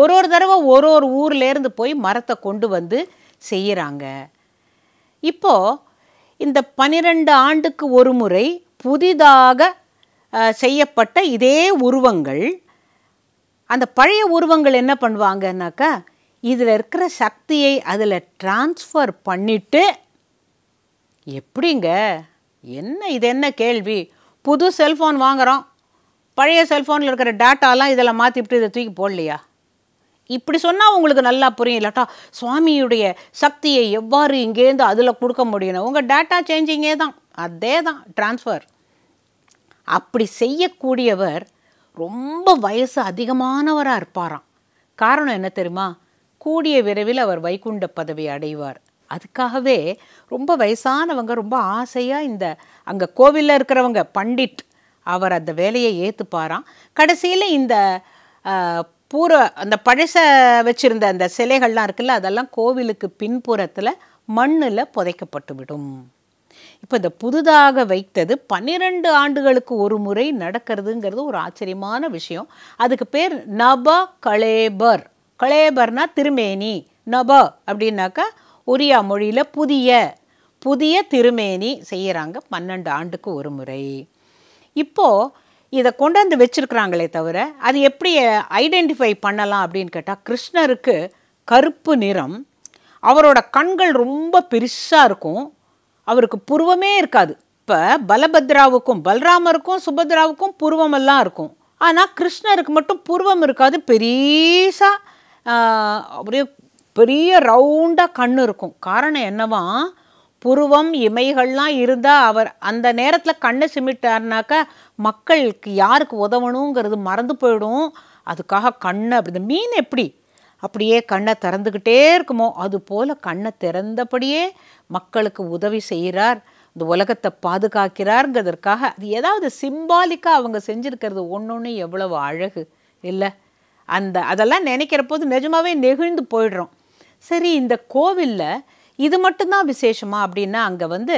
ஒரு ஒரு தடவை ஒரு ஒரு ஊர்லேருந்து போய் மரத்தை கொண்டு வந்து செய்கிறாங்க இப்போது இந்த பனிரெண்டு ஆண்டுக்கு ஒரு முறை புதிதாக செய்யப்பட்ட இதே உருவங்கள் அந்த பழைய உருவங்கள் என்ன பண்ணுவாங்கன்னாக்கா இதில் இருக்கிற சக்தியை அதில் டிரான்ஸ்ஃபர் பண்ணிவிட்டு எப்படிங்க என்ன இது என்ன கேள்வி புது செல்ஃபோன் வாங்குகிறோம் பழைய செல்ஃபோனில் இருக்கிற டேட்டாலாம் இதில் மாற்றிவிட்டு இதை தூக்கி போடலையா இப்படி சொன்னால் உங்களுக்கு நல்லா புரியும் இல்லாட்டா சுவாமியுடைய சக்தியை எவ்வாறு இங்கேருந்து அதில் கொடுக்க முடியும் உங்கள் டேட்டா சேஞ்சிங்கே தான் அதே தான் ட்ரான்ஸ்ஃபர் அப்படி செய்யக்கூடியவர் ரொம்ப வயசு அதிகமானவராக இருப்பாராம் காரணம் என்ன தெரியுமா கூடிய விரைவில் அவர் வைகுண்ட பதவி அடைவார் அதுக்காகவே ரொம்ப வயசானவங்க ரொம்ப ஆசையாக இந்த அங்கே கோவிலில் இருக்கிறவங்க பண்டிட் அவர் அந்த வேலையை ஏற்றுப்பாராம் கடைசியில் இந்த பூர அந்த பழசை வச்சுருந்த அந்த சிலைகள்லாம் இருக்குல்ல அதெல்லாம் கோவிலுக்கு பின்புறத்தில் மண்ணில் புதைக்கப்பட்டு விடும் இப்போ இந்த புதுதாக வைத்தது பன்னிரெண்டு ஆண்டுகளுக்கு ஒரு முறை நடக்கிறதுங்கிறது ஒரு ஆச்சரியமான விஷயம் அதுக்கு பேர் நப கலேபர் கலேபர்னா திருமேனி நப அப்படின்னாக்கா ஒரியா மொழியில் புதிய புதிய திருமேனி செய்கிறாங்க பன்னெண்டு ஆண்டுக்கு ஒரு முறை இப்போது இதை கொண்டு வந்து வச்சிருக்கிறாங்களே தவிர அது எப்படி ஐடென்டிஃபை பண்ணலாம் அப்படின்னு கேட்டால் கிருஷ்ணருக்கு கருப்பு நிறம் அவரோட கண்கள் ரொம்ப பெருசாக இருக்கும் அவருக்கு புருவமே இருக்காது இப்போ பலபத்ராவுக்கும் பல்ராமருக்கும் சுபத்ராவுக்கும் புருவமெல்லாம் இருக்கும் ஆனால் கிருஷ்ணருக்கு மட்டும் புருவம் இருக்காது பெரிசா அப்படியே பெரிய ரவுண்டாக கண் இருக்கும் காரணம் என்னவா புருவம் இமைகள்லாம் இருந்தால் அவர் அந்த நேரத்தில் கண்ணை சிமிட்டார்னாக்க மக்களுக்கு யாருக்கு உதவணுங்கிறது மறந்து போயிடும் அதுக்காக கண்ணை அப்படி இந்த மீன் எப்படி அப்படியே கண்ணை திறந்துக்கிட்டே இருக்குமோ அது போல் கண்ணை திறந்தபடியே மக்களுக்கு உதவி செய்கிறார் இந்த உலகத்தை பாதுகாக்கிறாருங்கிறதுக்காக அது ஏதாவது சிம்பாலிக்காக அவங்க செஞ்சுருக்கிறது ஒன்று ஒன்று எவ்வளவு அழகு இல்லை அந்த அதெல்லாம் நினைக்கிற போது நிஜமாகவே நெகிழ்ந்து போயிடுறோம் சரி இந்த கோவிலில் இது மட்டும்தான் விசேஷமா அப்படின்னா அங்கே வந்து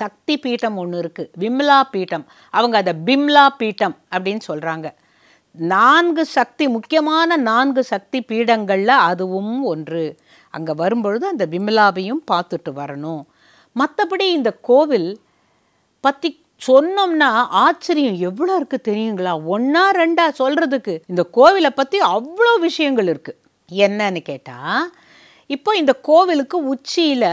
சக்தி பீட்டம் ஒன்று இருக்குது விம்லா பீட்டம் அவங்க அதை பிம்லா பீட்டம் அப்படின்னு சொல்கிறாங்க நான்கு சக்தி முக்கியமான நான்கு சக்தி பீடங்களில் அதுவும் ஒன்று அங்கே வரும்பொழுது அந்த விம்லாவையும் பார்த்துட்டு வரணும் மற்றபடி இந்த கோவில் பற்றி சொன்னோம்னா ஆச்சரியம் எவ்வளோ இருக்குது தெரியுங்களா ஒன்றா ரெண்டா சொல்கிறதுக்கு இந்த கோவிலை பற்றி அவ்வளோ விஷயங்கள் இருக்குது என்னன்னு கேட்டால் இப்போ இந்த கோவிலுக்கு உச்சியில்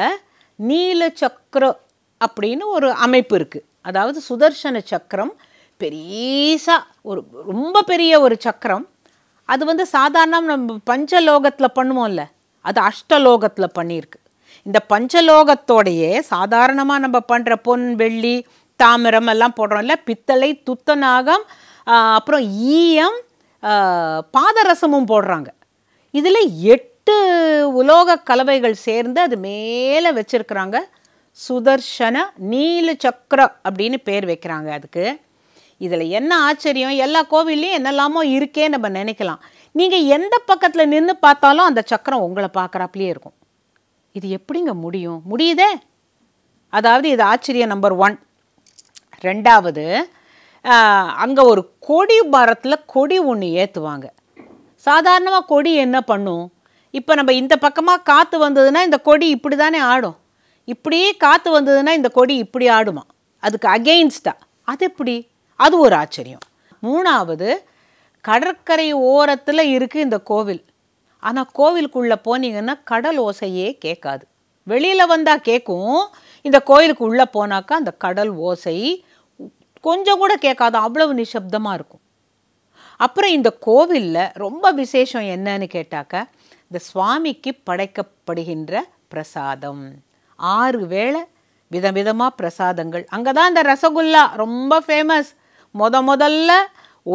நீல சக்கரம் அப்படின்னு ஒரு அமைப்பு இருக்குது அதாவது சுதர்சன சக்கரம் பெரியசாக ஒரு ரொம்ப பெரிய ஒரு சக்கரம் அது வந்து சாதாரண நம்ம பஞ்சலோகத்தில் பண்ணுவோம்ல அது அஷ்டலோகத்தில் பண்ணியிருக்கு இந்த பஞ்சலோகத்தோடையே சாதாரணமாக நம்ம பண்ணுற பொன் வெள்ளி தாமிரம் எல்லாம் போடுறோம்ல பித்தளை துத்தநாகம் அப்புறம் ஈயம் பாதரசமும் போடுறாங்க இதில் எட்டு எட்டு உலோக கலவைகள் சேர்ந்து அது மேலே வச்சுருக்குறாங்க சுதர்ஷன நீல சக்கரம் அப்படின்னு பேர் வைக்கிறாங்க அதுக்கு இதில் என்ன ஆச்சரியம் எல்லா கோவில்லையும் என்னெல்லாமோ இருக்கே நம்ம நினைக்கலாம் நீங்கள் எந்த பக்கத்தில் நின்று பார்த்தாலும் அந்த சக்கரம் உங்களை பார்க்குறாப்லேயே இருக்கும் இது எப்படிங்க முடியும் முடியுதே அதாவது இது ஆச்சரியம் நம்பர் ஒன் ரெண்டாவது அங்கே ஒரு கொடி மரத்தில் கொடி ஒன்று ஏற்றுவாங்க சாதாரணமாக கொடி என்ன பண்ணும் இப்போ நம்ம இந்த பக்கமாக காற்று வந்ததுன்னா இந்த கொடி இப்படி தானே ஆடும் இப்படியே காற்று வந்ததுன்னா இந்த கொடி இப்படி ஆடுமா அதுக்கு அகெயின்ஸ்டா அது எப்படி அது ஒரு ஆச்சரியம் மூணாவது கடற்கரை ஓரத்தில் இருக்குது இந்த கோவில் ஆனால் கோவிலுக்குள்ளே போனீங்கன்னா கடல் ஓசையே கேட்காது வெளியில் வந்தால் கேட்கும் இந்த கோயிலுக்கு உள்ளே போனாக்கா அந்த கடல் ஓசை கொஞ்சம் கூட கேட்காது அவ்வளவு நிசப்தமாக இருக்கும் அப்புறம் இந்த கோவிலில் ரொம்ப விசேஷம் என்னன்னு கேட்டாக்கா இந்த சுவாமிக்கு படைக்கப்படுகின்ற பிரசாதம் ஆறு வேளை விதமாக பிரசாதங்கள் அங்கே தான் இந்த ரசகுல்லா ரொம்ப ஃபேமஸ் முத முதல்ல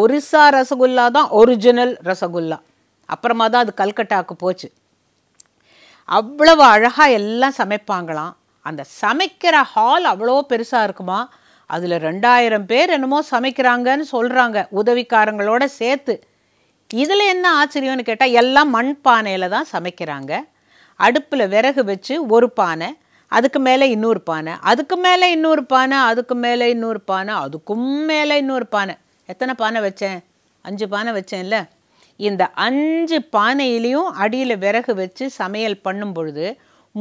ஒரிசா ரசகுல்லா தான் ஒரிஜினல் ரசகுல்லா அப்புறமா தான் அது கல்கட்டாவுக்கு போச்சு அவ்வளவு அழகாக எல்லாம் சமைப்பாங்களாம் அந்த சமைக்கிற ஹால் அவ்வளோ பெருசாக இருக்குமா அதில் ரெண்டாயிரம் பேர் என்னமோ சமைக்கிறாங்கன்னு சொல்கிறாங்க உதவிக்காரங்களோட சேர்த்து இதில் என்ன ஆச்சரியம்னு கேட்டால் எல்லாம் மண் பானையில் தான் சமைக்கிறாங்க அடுப்பில் விறகு வச்சு ஒரு பானை அதுக்கு மேலே இன்னொரு பானை அதுக்கு மேலே இன்னொரு பானை அதுக்கு மேலே இன்னொரு பானை அதுக்கும் மேலே இன்னொரு பானை எத்தனை பானை வச்சேன் அஞ்சு பானை வச்சேன்ல இந்த அஞ்சு பானையிலையும் அடியில் விறகு வச்சு சமையல் பண்ணும் பொழுது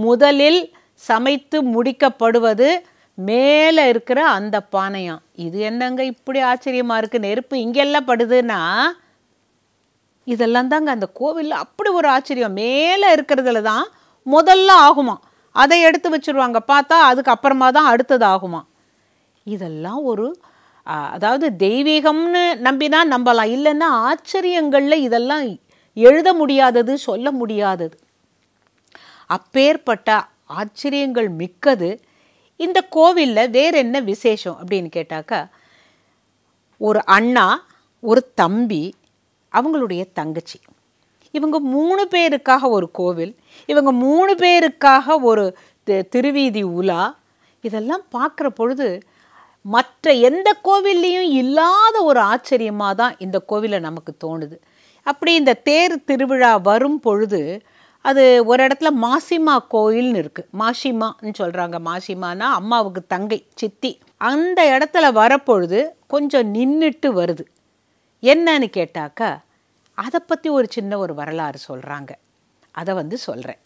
முதலில் சமைத்து முடிக்கப்படுவது மேலே இருக்கிற அந்த பானையாம் இது என்னங்க இப்படி ஆச்சரியமாக இருக்குது நெருப்பு இங்கெல்லாம் படுதுன்னா இதெல்லாம் தாங்க அந்த கோவிலில் அப்படி ஒரு ஆச்சரியம் மேலே இருக்கிறதுல தான் முதல்ல ஆகுமா அதை எடுத்து வச்சுருவாங்க பார்த்தா அதுக்கப்புறமா தான் அடுத்தது ஆகுமா இதெல்லாம் ஒரு அதாவது தெய்வீகம்னு நம்பினா நம்பலாம் இல்லைன்னா ஆச்சரியங்களில் இதெல்லாம் எழுத முடியாதது சொல்ல முடியாதது அப்பேற்பட்ட ஆச்சரியங்கள் மிக்கது இந்த கோவிலில் வேற என்ன விசேஷம் அப்படின்னு கேட்டாக்கா ஒரு அண்ணா ஒரு தம்பி அவங்களுடைய தங்கச்சி இவங்க மூணு பேருக்காக ஒரு கோவில் இவங்க மூணு பேருக்காக ஒரு திருவீதி உலா இதெல்லாம் பார்க்குற பொழுது மற்ற எந்த கோவில்லையும் இல்லாத ஒரு ஆச்சரியமாக தான் இந்த கோவிலை நமக்கு தோணுது அப்படி இந்த தேர் திருவிழா வரும் பொழுது அது ஒரு இடத்துல மாசிமா கோயில்னு இருக்குது மாசிமான்னு சொல்கிறாங்க மாசிமானா அம்மாவுக்கு தங்கை சித்தி அந்த இடத்துல வரப்பொழுது கொஞ்சம் நின்றுட்டு வருது என்னன்னு கேட்டாக்கா அதை பற்றி ஒரு சின்ன ஒரு வரலாறு சொல்கிறாங்க அதை வந்து சொல்கிறேன்